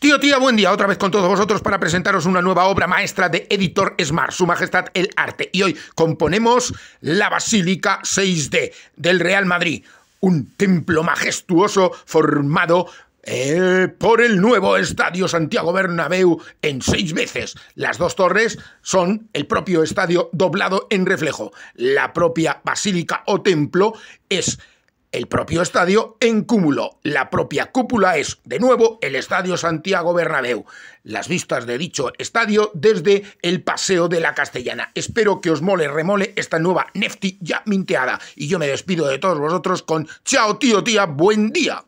Tío, tía, buen día otra vez con todos vosotros para presentaros una nueva obra maestra de Editor Smart, Su Majestad el Arte. Y hoy componemos La Basílica 6D del Real Madrid, un templo majestuoso formado eh, por el nuevo Estadio Santiago Bernabéu en seis veces. Las dos torres son el propio estadio doblado en reflejo. La propia basílica o templo es el propio estadio en cúmulo. La propia cúpula es, de nuevo, el Estadio Santiago Bernabéu. Las vistas de dicho estadio desde el Paseo de la Castellana. Espero que os mole remole esta nueva Nefti ya minteada. Y yo me despido de todos vosotros con chao tío tía, buen día.